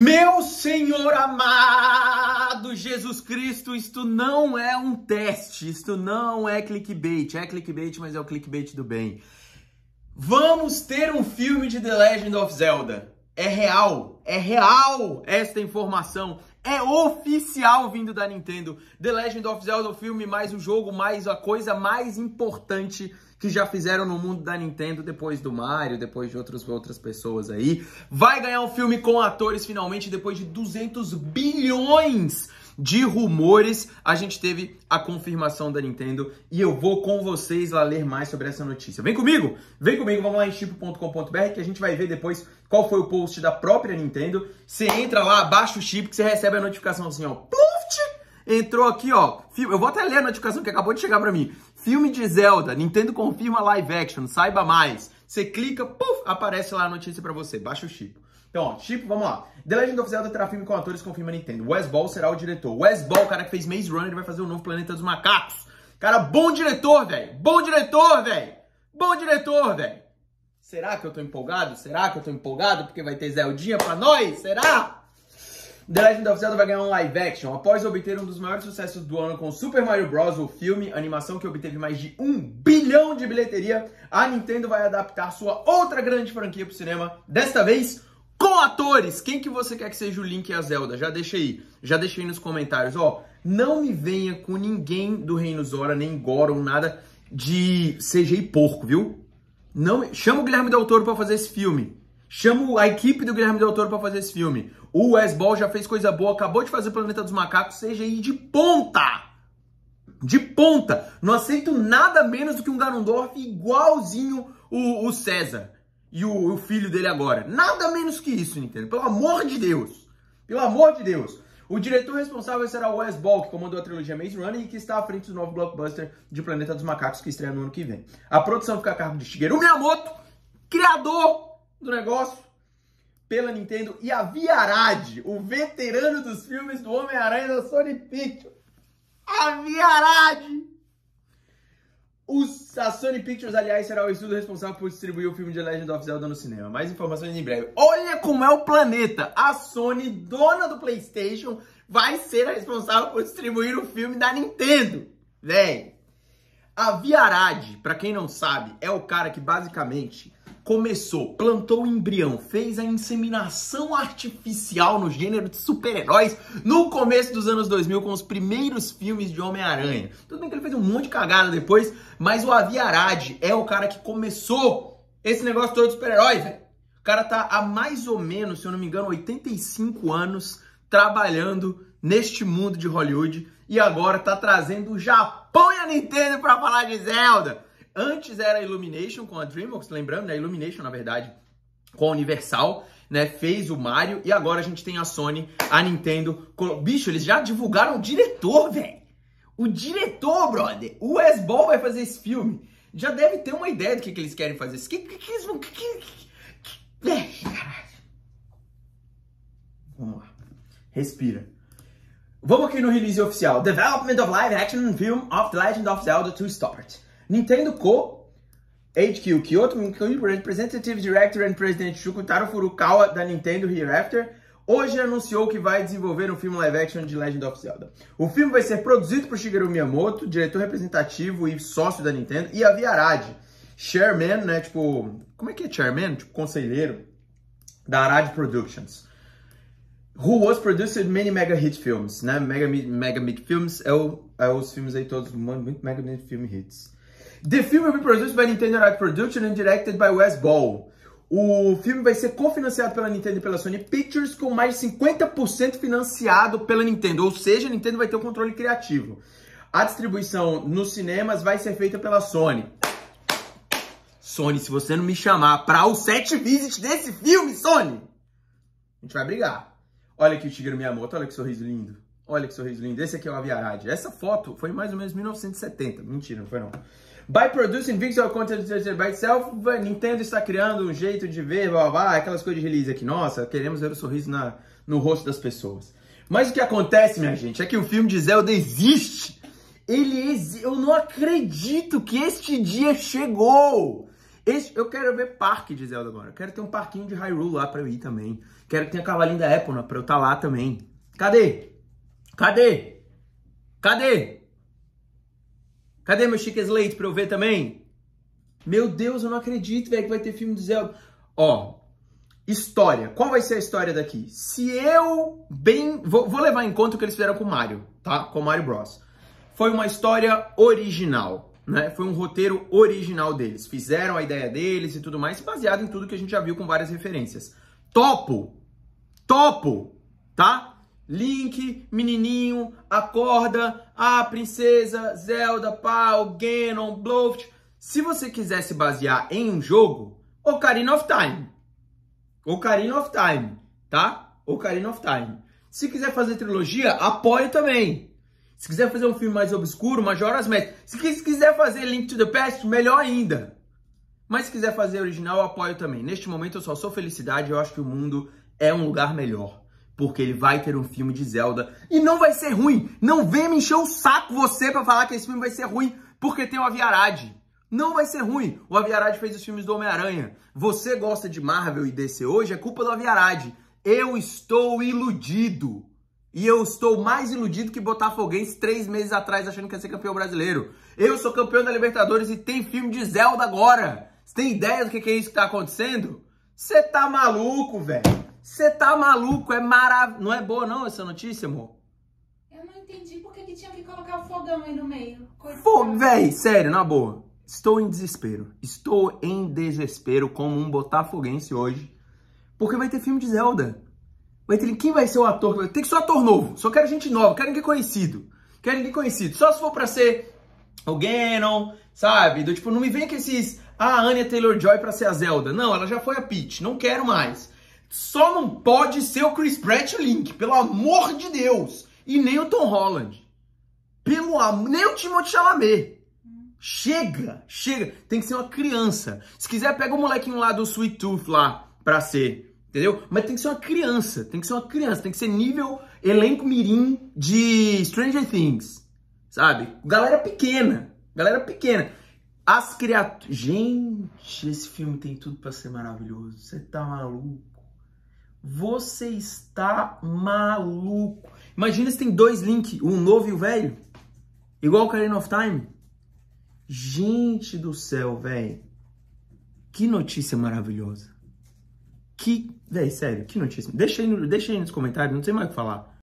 Meu Senhor amado Jesus Cristo, isto não é um teste, isto não é clickbait. É clickbait, mas é o clickbait do bem. Vamos ter um filme de The Legend of Zelda. É real, é real esta informação. É oficial vindo da Nintendo. The Legend of Zelda, é o filme mais o jogo, mais a coisa mais importante que já fizeram no mundo da Nintendo depois do Mario, depois de outros, outras pessoas aí. Vai ganhar um filme com atores finalmente depois de 200 bilhões de rumores, a gente teve a confirmação da Nintendo e eu vou com vocês lá ler mais sobre essa notícia. Vem comigo, vem comigo, vamos lá em chip.com.br que a gente vai ver depois qual foi o post da própria Nintendo. Você entra lá, abaixa o chip que você recebe a notificação assim, ó, pluft, entrou aqui, ó. Eu vou até ler a notificação que acabou de chegar para mim. Filme de Zelda, Nintendo confirma live action, saiba mais. Você clica, puf, aparece lá a notícia para você, baixa o chip. Então, ó, vamos lá. The Legend of Zelda terá filme com atores confirma Nintendo. Wes Ball será o diretor. Wes Ball, o cara que fez Maze Runner, vai fazer o novo Planeta dos Macacos. Cara, bom diretor, velho. Bom diretor, velho. Bom diretor, velho. Será que eu tô empolgado? Será que eu tô empolgado porque vai ter Zeldinha pra nós? Será? The Legend of Zelda vai ganhar um live action. Após obter um dos maiores sucessos do ano com Super Mario Bros., o filme, animação que obteve mais de um bilhão de bilheteria, a Nintendo vai adaptar sua outra grande franquia para o cinema, desta vez com atores. Quem que você quer que seja o Link e a Zelda? Já deixa aí, já deixa aí nos comentários. Ó, não me venha com ninguém do Reino Zora, nem Goron, nada de CGI porco, viu? Não, chama o Guilherme Del Toro para fazer esse filme. Chamo a equipe do Guilherme Del Toro para fazer esse filme. O Wes Ball já fez coisa boa, acabou de fazer o Planeta dos Macacos, aí de ponta! De ponta! Não aceito nada menos do que um Ganondorf igualzinho o, o César e o, o, filho dele agora. Nada menos que isso, Nintendo. Pelo amor de Deus! Pelo amor de Deus! O diretor responsável será o Wes Ball, que comandou a trilogia Maze Runner e que está à frente do novo blockbuster de Planeta dos Macacos, que estreia no ano que vem. A produção fica a cargo de Shigeru Miyamoto, criador do negócio pela Nintendo e a Viarade, o veterano dos filmes do Homem-Aranha da Sony Pictures. A Viarade! Os, a Sony Pictures, aliás, será o estudo responsável por distribuir o filme de Legend of Zelda no cinema. Mais informações em breve. Olha como é o planeta! A Sony, dona do PlayStation, vai ser a responsável por distribuir o filme da Nintendo. Véi! A Viarade, para quem não sabe, é o cara que basicamente começou, plantou o embrião, fez a inseminação artificial no gênero de super-heróis no começo dos anos 2000 com os primeiros filmes de Homem-Aranha. Tudo bem que ele fez um monte de cagada depois, mas o Avi Arad é o cara que começou esse negócio todo de super heróis velho. O cara tá há mais ou menos, se eu não me engano, 85 anos trabalhando neste mundo de Hollywood e agora tá trazendo o Japão e a Nintendo para falar de Zelda. Antes era a Illumination com a DreamWorks, lembrando, né? Illumination, na verdade, com a Universal, né? Fez o Mario e agora a gente tem a Sony, a Nintendo. Com... Bicho, eles já divulgaram o diretor, velho. O diretor, brother. O Wes Ball vai fazer esse filme. Já deve ter uma ideia do que, que eles querem fazer. O que, que, que eles vão. Que, que, que... Vamos lá. Respira. Vamos aqui no release oficial: Development of Live Action Film of The Legend of Zelda To Start. Nintendo Co. HQ Kyoto, Mikuni, é Representative Director and President Shukutaro Furukawa da Nintendo Hereafter, hoje anunciou que vai desenvolver um filme live action de Legend of Zelda. O filme vai ser produzido por Shigeru Miyamoto, diretor representativo e sócio da Nintendo, e a Viarad, chairman, né, tipo, como é que é chairman? Tipo, conselheiro da Arad Productions. Who was produced many mega hit films, né? Mega, mega hit films é, o, é os filmes aí todos, muito mega hit film hits. The film will be produced by Nintendo Life Production and directed by Wes Ball. O filme vai ser cofinanciado pela Nintendo e pela Sony Pictures, com mais de 50% financiado pela Nintendo, ou seja, a Nintendo vai ter o um controle criativo. A distribuição nos cinemas vai ser feita pela Sony. Sony, se você não me chamar para os sete visits desse filme, Sony, a gente vai brigar. Olha aqui o Shigeru Miyamoto, olha que sorriso lindo. Olha que sorriso lindo. Esse aqui é o Aviarad. Essa foto foi mais ou menos 1970. Mentira, não foi não. By producing visual content by itself, Nintendo está criando um jeito de ver, blá, blá, blá, aquelas coisas de release aqui. Nossa, queremos ver o sorriso na, no rosto das pessoas. Mas o que acontece, minha gente, é que o filme de Zelda existe. Ele existe. Eu não acredito que este dia chegou. Este... Eu quero ver parque de Zelda agora. Eu quero ter um parquinho de Hyrule lá pra eu ir também. Quero que tenha cavalinho da Epona né, pra eu estar tá lá também. Cadê? Cadê? Cadê? Cadê meu Chique Slate pra eu ver também? Meu Deus, eu não acredito, velho, que vai ter filme do Zelda. Ó, história. Qual vai ser a história daqui? Se eu bem... Vou, vou levar em conta o que eles fizeram com o Mario, tá? Com o Mario Bros. Foi uma história original, né? Foi um roteiro original deles. Fizeram a ideia deles e tudo mais, baseado em tudo que a gente já viu com várias referências. Topo! Topo! Tá? Link, menininho, acorda, a ah, princesa, Zelda, pau, Ganon, Bluff. Se você quiser se basear em um jogo, Ocarina of Time. Ocarina of Time, tá? Ocarina of Time. Se quiser fazer trilogia, apoio também. Se quiser fazer um filme mais obscuro, Majora's Mask. Se quiser fazer Link to the Past, melhor ainda. Mas se quiser fazer original, apoio também. Neste momento eu só sou felicidade e eu acho que o mundo é um lugar melhor porque ele vai ter um filme de Zelda e não vai ser ruim. Não venha me encher o saco você para falar que esse filme vai ser ruim, porque tem o Aviarad. Não vai ser ruim. O Aviarad fez os filmes do Homem-Aranha. Você gosta de Marvel e DC hoje, é culpa do Aviarad. Eu estou iludido. E eu estou mais iludido que Botafoguense três meses atrás achando que ia ser campeão brasileiro. Eu sou campeão da Libertadores e tem filme de Zelda agora. Você tem ideia do que é isso que está acontecendo? Você tá maluco, velho. Você tá maluco, é maravilhoso. Não é boa não essa notícia, amor? Eu não entendi porque que, tinha que colocar o fogão aí no meio. Pô, Fog... Véi, sério, na boa. Estou em desespero. Estou em desespero como um botafoguense hoje. Porque vai ter filme de Zelda. Vai ter... Quem vai ser o ator? Tem que ser o ator novo. Só quero gente nova. Quero ninguém conhecido. Quero ninguém conhecido. Só se for pra ser o Ganon, sabe? Do tipo, não me vem com esses... Ah, a Anya Taylor-Joy pra ser a Zelda. Não, ela já foi a Peach. Não quero mais. Só não pode ser o Chris Pratt Link, pelo amor de Deus. E nem o Tom Holland. Pelo amor... Nem o Timothée Chalamet. Chega, chega. Tem que ser uma criança. Se quiser, pega o molequinho lá do Sweet Tooth lá pra ser. Entendeu? Mas tem que ser uma criança. Tem que ser uma criança. Tem que ser nível elenco mirim de Stranger Things. Sabe? Galera pequena. Galera pequena. As criaturas. Gente, esse filme tem tudo para ser maravilhoso. Você tá maluco? Você está maluco. Imagina se tem dois links, um novo e o um velho. Igual o Karen of Time. Gente do céu, velho. Que notícia maravilhosa. Que, velho, sério, que notícia. Deixa aí, no, deixa aí nos comentários, não sei mais o que falar.